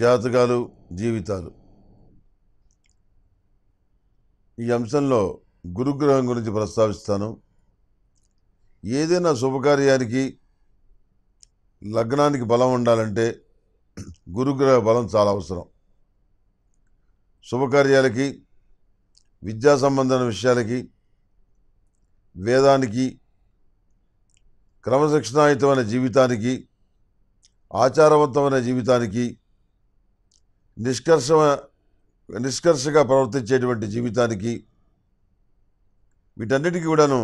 జాతకాలు జీవితాలు ఈ అంశంలో గురుగ్రహం గురించి ప్రస్తావిస్తాను ఏదైనా శుభకార్యానికి లగ్నానికి బలం ఉండాలంటే గురుగ్రహ బలం చాలా అవసరం శుభకార్యాలకి విద్యా సంబంధమైన విషయాలకి వేదానికి క్రమశిక్షణాయుతమైన జీవితానికి ఆచారవంతమైన జీవితానికి నిష్కర్ష నిష్కర్షగా ప్రవర్తించేటువంటి జీవితానికి వీటన్నిటికీ కూడాను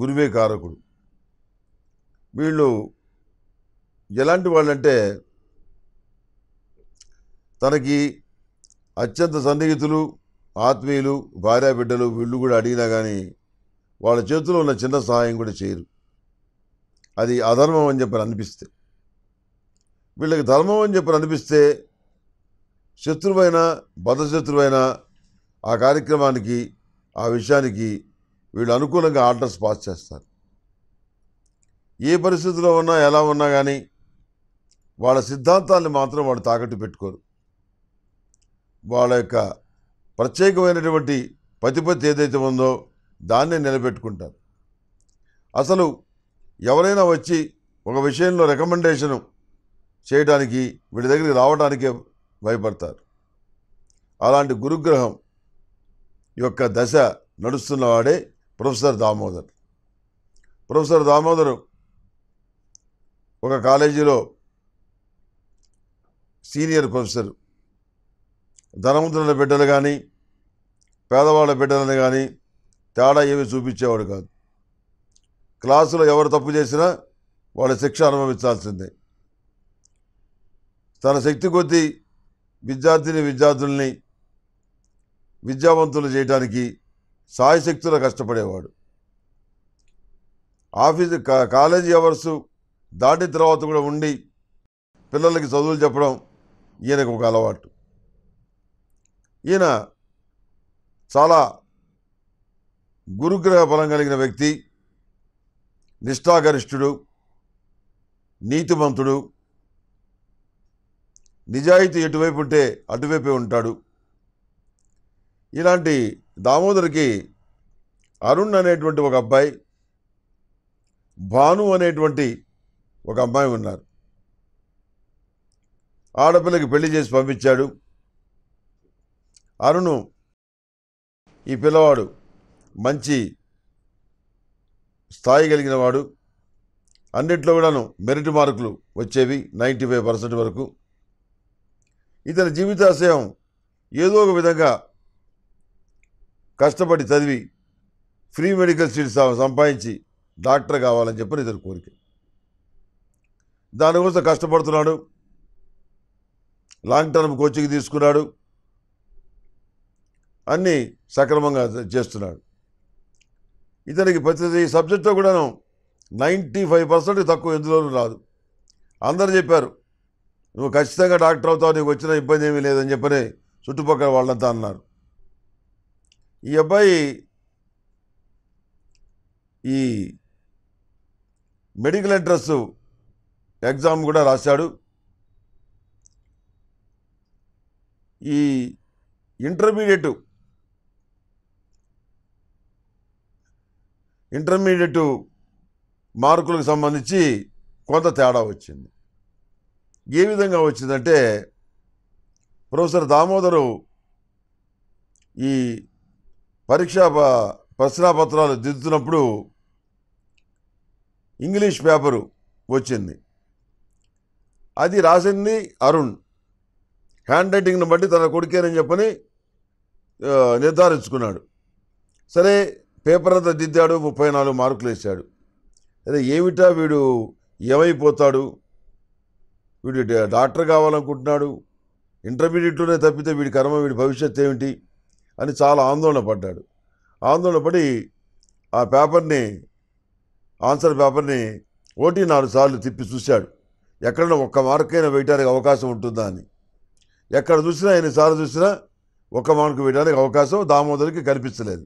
గురువే కారకుడు వీళ్ళు ఎలాంటి వాళ్ళంటే తనకి అత్యంత సన్నిహితులు ఆత్మీయులు భార్యా బిడ్డలు వీళ్ళు కూడా అడిగినా కానీ వాళ్ళ చేతిలో ఉన్న చిన్న సహాయం కూడా చేయరు అది అధర్మం అని చెప్పని అనిపిస్తే వీళ్ళకి ధర్మం అని చెప్పి అనిపిస్తే శత్రువైన బద్ధశత్రువైన ఆ కార్యక్రమానికి ఆ విషయానికి వీళ్ళు అనుకూలంగా ఆర్డర్స్ పాస్ చేస్తారు ఏ పరిస్థితిలో ఉన్నా ఎలా ఉన్నా కానీ వాళ్ళ సిద్ధాంతాన్ని మాత్రం వాళ్ళు తాకట్టు పెట్టుకోరు వాళ్ళ యొక్క ప్రత్యేకమైనటువంటి ప్రతిపత్తి ఏదైతే ఉందో దాన్నే నిలబెట్టుకుంటారు అసలు ఎవరైనా వచ్చి ఒక విషయంలో రికమెండేషను చేయడానికి వీళ్ళ దగ్గరికి రావడానికే భయపడతారు అలాంటి గురుగ్రహం యొక్క దశ నడుస్తున్నవాడే ప్రొఫెసర్ దామోదర్ ప్రొఫెసర్ దామోదర్ ఒక కాలేజీలో సీనియర్ ప్రొఫెసర్ ధనవంతుల బిడ్డలు కానీ పేదవాళ్ళ బిడ్డలను కానీ తేడా ఏమీ చూపించేవాడు కాదు క్లాసులో ఎవరు తప్పు చేసినా వాళ్ళ శిక్ష అనుభవించాల్సిందే తన శక్తి కొద్దీ విద్యార్థిని విద్యార్థుల్ని విద్యావంతులు చేయడానికి సాయశక్తులు కష్టపడేవాడు ఆఫీసు కాలేజీ అవర్సు దాటిన తర్వాత కూడా ఉండి పిల్లలకి చదువులు చెప్పడం ఈయనకు ఒక అలవాటు ఈయన చాలా గురుగ్రహ బలం కలిగిన వ్యక్తి నిష్ఠాగరిష్ఠుడు నీతిమంతుడు నిజాయితీ ఎటువైపు ఉంటే అటువైపే ఉంటాడు ఇలాంటి దామోదర్కి అరుణ్ అనేటువంటి ఒక అబ్బాయి భాను అనేటువంటి ఒక అమ్మాయి ఉన్నారు ఆడపిల్లకి పెళ్లి చేసి పంపించాడు అరుణ్ ఈ పిల్లవాడు మంచి స్థాయి కలిగిన వాడు అన్నిట్లో కూడాను మెరిట్ మార్కులు వచ్చేవి నైంటీ వరకు ఇతని జీవితాశయం ఏదో ఒక విధంగా కష్టపడి చదివి ఫ్రీ మెడికల్ సీట్స్ సంపాదించి డాక్టర్ కావాలని చెప్పని ఇతని కోరిక దానికోసం కష్టపడుతున్నాడు లాంగ్ టర్మ్ కోచింగ్ తీసుకున్నాడు అన్నీ సక్రమంగా చేస్తున్నాడు ఇతనికి ప్రతి సబ్జెక్ట్లో కూడాను నైంటీ ఫైవ్ పర్సెంట్ తక్కువ ఎందులోనూ రాదు అందరు చెప్పారు నువ్వు ఖచ్చితంగా డాక్టర్ అవుతావు నీకు వచ్చిన ఇబ్బంది ఏమీ లేదని చెప్పని చుట్టుపక్కల వాళ్ళంతా అన్నారు ఈ అబ్బాయి ఈ మెడికల్ ఎంట్రన్స్ ఎగ్జామ్ కూడా రాశాడు ఈ ఇంటర్మీడియట్ ఇంటర్మీడియట్ మార్కులకు సంబంధించి కొంత తేడా వచ్చింది ఏ విధంగా వచ్చిందంటే ప్రొఫెసర్ దామోదరు ఈ పరీక్షా ప్రశ్నాపత్రాలు దిద్దుతున్నప్పుడు ఇంగ్లీష్ పేపరు వచ్చింది అది రాసింది అరుణ్ హ్యాండ్ రైటింగ్ని బట్టి తన కొడుకేనని చెప్పని నిర్ధారించుకున్నాడు సరే పేపర్ అంతా దిద్దాడు ముప్పై నాలుగు మార్కులు వేశాడు అదే ఏమిటా వీడు ఏమైపోతాడు వీడు డాక్టర్ కావాలనుకుంటున్నాడు ఇంటర్మీడియట్లోనే తప్పితే వీడి కర్మ వీడి భవిష్యత్ ఏమిటి అని చాలా ఆందోళన పడ్డాడు ఆందోళన పడి ఆ పేపర్ని ఆన్సర్ పేపర్ని ఓటీ నాలుగు సార్లు తిప్పి చూశాడు ఎక్కడన్నా ఒక్క మార్కైనా వేయడానికి అవకాశం ఉంటుందా అని ఎక్కడ చూసినా సార్లు చూసినా ఒక్క మార్కు వేయడానికి అవకాశం దామోదరికి కనిపించలేదు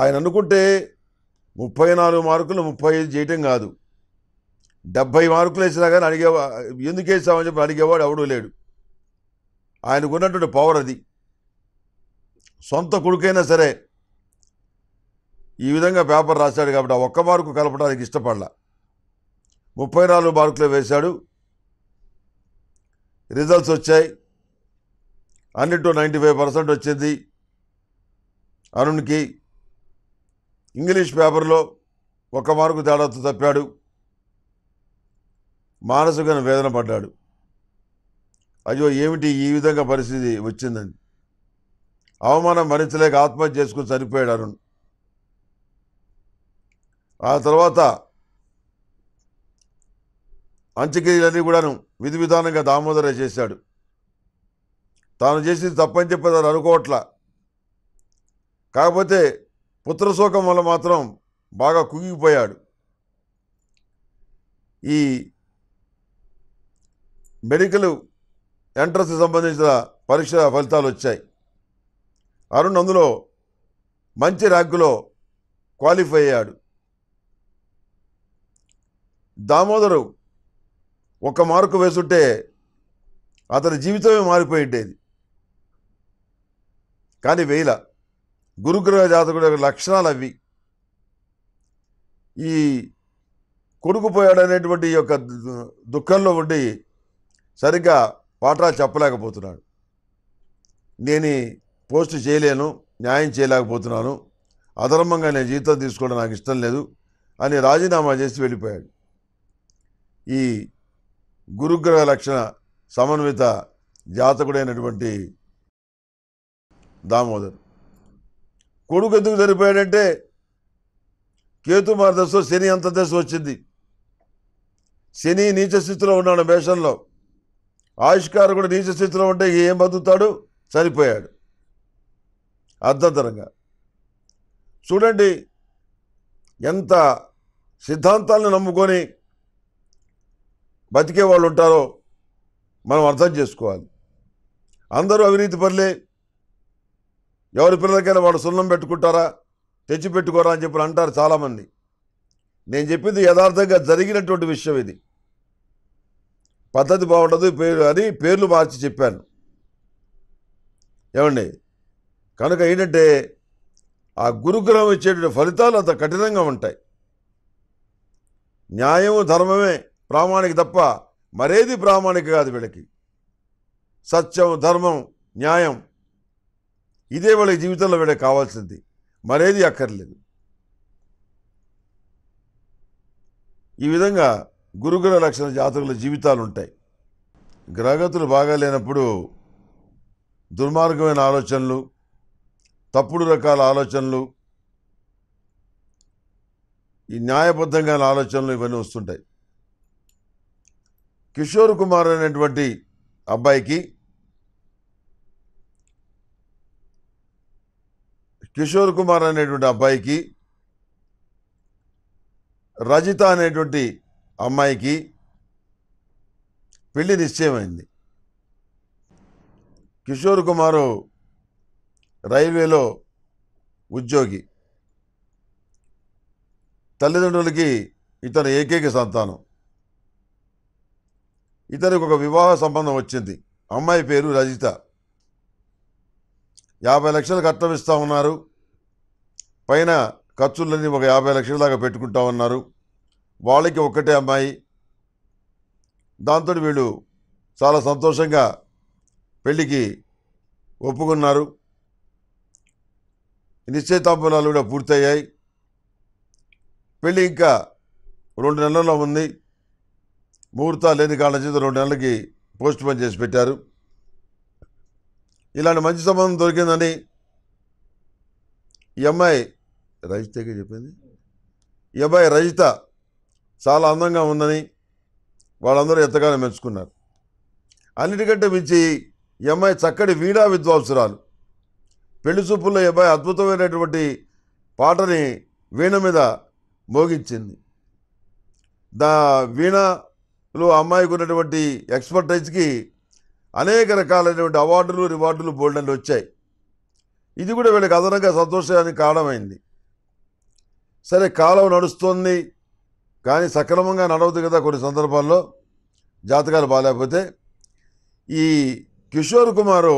ఆయన అనుకుంటే ముప్పై నాలుగు మార్కులు ముప్పై ఐదు చేయటం కాదు డెబ్బై మార్కులు వేసినా కానీ అడిగేవా ఎందుకు వేసామని చెప్పి అడిగేవాడు ఎవడూ లేడు ఆయనకు ఉన్నటువంటి పవర్ అది సొంత కొడుకైనా సరే ఈ విధంగా పేపర్ రాశాడు కాబట్టి ఆ ఒక్క మార్కు కలపడానికి ఇష్టపడాల ముప్పై నాలుగు మార్కులు వేశాడు రిజల్ట్స్ వచ్చాయి టూ నైంటీ ఫైవ్ పర్సెంట్ వచ్చింది అరుణ్కి ఇంగ్లీష్ పేపర్లో ఒక మార్కు తేడాతో తప్పాడు మానసికంగా వేదన పడ్డాడు అయ్యో ఏమిటి ఈ విధంగా పరిస్థితి వచ్చిందని అవమానం భరించలేక ఆత్మహత్య చేసుకుని చనిపోయాడు అరుణ్ ఆ తర్వాత అంత్యక్రియలన్నీ కూడాను విధి విధానంగా దామోదర చేశాడు తాను చేసింది తప్పని చెప్పి తను అనుకోవట్ల కాకపోతే పుత్రశోకం వల్ల మాత్రం బాగా కుగిపోయాడు ఈ మెడికల్ ఎంట్రన్స్ సంబంధించిన పరీక్ష ఫలితాలు వచ్చాయి అరుణ్ అందులో మంచి ర్యాంకులో క్వాలిఫై అయ్యాడు దామోదరు ఒక మార్కు వేసుంటే అతని జీవితమే మారిపోయి ఉండేది కానీ వేల గురుగ్రహ జాతకుడు లక్షణాలు అవి ఈ కొడుకుపోయాడనేటువంటి యొక్క దుఃఖంలో ఉండి సరిగ్గా పాఠాలు చెప్పలేకపోతున్నాడు నేను పోస్ట్ చేయలేను న్యాయం చేయలేకపోతున్నాను అధర్మంగా నేను జీతం తీసుకోవడం నాకు ఇష్టం లేదు అని రాజీనామా చేసి వెళ్ళిపోయాడు ఈ గురుగ్రహ లక్షణ సమన్విత జాతకుడైనటువంటి దామోదర్ కొడుకు ఎందుకు సరిపోయాడంటే కేతు మార్దశ శని అంత దశ వచ్చింది శని నీచ స్థితిలో ఉన్నాడు మేషంలో ఆవిష్కారం కూడా నీచ స్థితిలో ఉంటే ఏం బతుకుతాడు చనిపోయాడు అర్థంతరంగా చూడండి ఎంత సిద్ధాంతాలను నమ్ముకొని బతికే వాళ్ళు ఉంటారో మనం అర్థం చేసుకోవాలి అందరూ అవినీతి పనులే ఎవరి పిల్లలకైనా వాళ్ళు సున్నం పెట్టుకుంటారా తెచ్చిపెట్టుకోరా అని చెప్పి అంటారు చాలామంది నేను చెప్పింది యథార్థంగా జరిగినటువంటి విషయం ఇది పద్ధతి బాగుండదు పేరు అని పేర్లు మార్చి చెప్పాను ఏమండి కనుక ఏంటంటే ఆ గురుగ్రహం ఇచ్చేటువంటి ఫలితాలు అంత కఠినంగా ఉంటాయి న్యాయము ధర్మమే ప్రామాణిక తప్ప మరేది ప్రామాణిక కాదు వీళ్ళకి సత్యం ధర్మం న్యాయం ఇదే వాళ్ళకి జీవితంలో వీళ్ళకి కావాల్సింది మరేది అక్కర్లేదు ఈ విధంగా గురుగ్రహ లక్షణ జాతకుల జీవితాలు ఉంటాయి గ్రహగతులు బాగా లేనప్పుడు దుర్మార్గమైన ఆలోచనలు తప్పుడు రకాల ఆలోచనలు ఈ న్యాయబద్ధంగా ఆలోచనలు ఇవన్నీ వస్తుంటాయి కిషోర్ కుమార్ అనేటువంటి అబ్బాయికి కిషోర్ కుమార్ అనేటువంటి అబ్బాయికి రజిత అనేటువంటి అమ్మాయికి పెళ్లి నిశ్చయమైంది కిషోర్ కుమారు రైల్వేలో ఉద్యోగి తల్లిదండ్రులకి ఇతను ఏకైక సంతానం ఇతనికి ఒక వివాహ సంబంధం వచ్చింది అమ్మాయి పేరు రజిత యాభై లక్షలు కట్టమిస్తా ఉన్నారు పైన ఖర్చులన్నీ ఒక యాభై లక్షల దాకా పెట్టుకుంటా ఉన్నారు వాళ్ళకి ఒక్కటే అమ్మాయి దాంతో వీళ్ళు చాలా సంతోషంగా పెళ్ళికి ఒప్పుకున్నారు నిశ్చయితాంబనాలు కూడా పూర్తయ్యాయి పెళ్ళి ఇంకా రెండు నెలల్లో ఉంది ముహూర్తాలు లేని కాళ్ళ చేత రెండు నెలలకి పోస్ట్ పోన్ చేసి పెట్టారు ఇలాంటి మంచి సంబంధం దొరికిందని ఈ అమ్మాయి రజితగా చెప్పింది ఈ అమ్మాయి రజిత చాలా అందంగా ఉందని వాళ్ళందరూ ఎంతగానో మెచ్చుకున్నారు అన్నిటికంటే మించి ఈ అమ్మాయి చక్కటి వీణా విద్వాంసురాలు పెళ్లి చూపుల్లో ఈ అబ్బాయి అద్భుతమైనటువంటి పాటని వీణ మీద మోగించింది దా వీణలో అమ్మాయికి ఉన్నటువంటి ఎక్స్పర్టైజ్కి అనేక రకాలైనటువంటి అవార్డులు రివార్డులు బోల్డన్లు వచ్చాయి ఇది కూడా వీళ్ళకి అదనంగా సంతోషానికి కారణమైంది సరే కాలం నడుస్తోంది కానీ సక్రమంగా నడవదు కదా కొన్ని సందర్భాల్లో జాతకాలు బాగాలేకపోతే ఈ కిషోర్ కుమారు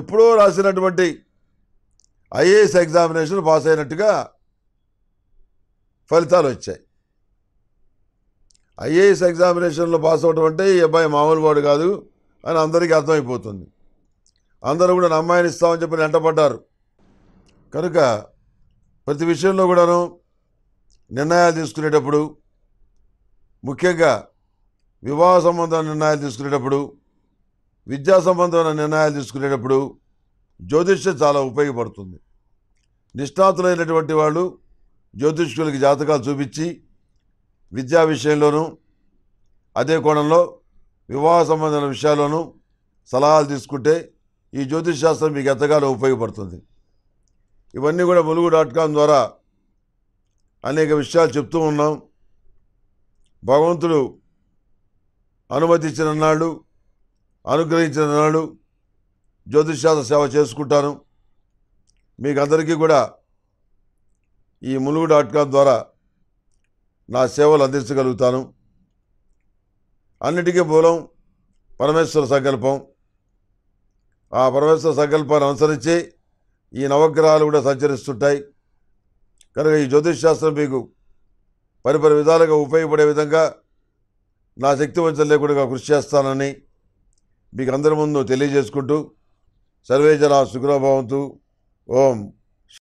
ఎప్పుడో రాసినటువంటి ఐఏఎస్ ఎగ్జామినేషన్ పాస్ అయినట్టుగా ఫలితాలు వచ్చాయి ఐఏఎస్ ఎగ్జామినేషన్లో పాస్ అవ్వడం అంటే ఈ అబ్బాయి మామూలు వాడు కాదు అని అందరికీ అర్థమైపోతుంది అందరూ కూడా అమ్మాయిని ఇస్తామని చెప్పి వెంటబడ్డారు కనుక ప్రతి విషయంలో కూడాను నిర్ణయాలు తీసుకునేటప్పుడు ముఖ్యంగా వివాహ సంబంధమైన నిర్ణయాలు తీసుకునేటప్పుడు విద్యా సంబంధమైన నిర్ణయాలు తీసుకునేటప్పుడు జ్యోతిష్యం చాలా ఉపయోగపడుతుంది నిష్ణాతులైనటువంటి వాళ్ళు జ్యోతిష్కులకి జాతకాలు చూపించి విద్యా విషయంలోనూ అదే కోణంలో వివాహ సంబంధమైన విషయాల్లోనూ సలహాలు తీసుకుంటే ఈ జ్యోతిష్ శాస్త్రం మీకు ఎంతగానో ఉపయోగపడుతుంది ఇవన్నీ కూడా ములుగు డాట్ కామ్ ద్వారా అనేక విషయాలు చెప్తూ ఉన్నాం భగవంతుడు అనుమతించిన నాడు అనుగ్రహించిన నాడు జ్యోతిషాస్త్ర సేవ చేసుకుంటాను మీకు అందరికీ కూడా ఈ ములుగు డాట్ కామ్ ద్వారా నా సేవలు అందించగలుగుతాను అన్నిటికీ మూలం పరమేశ్వర సంకల్పం ఆ పరమేశ్వర సంకల్పాన్ని అనుసరించి ఈ నవగ్రహాలు కూడా సంచరిస్తుంటాయి కనుక ఈ జ్యోతిష్ శాస్త్రం మీకు పరి పరి విధాలుగా ఉపయోగపడే విధంగా నా శక్తి వంచం లేకుండా కృషి చేస్తానని మీకు అందరి ముందు తెలియజేసుకుంటూ సర్వేజన సుఖనోభవంతు ఓం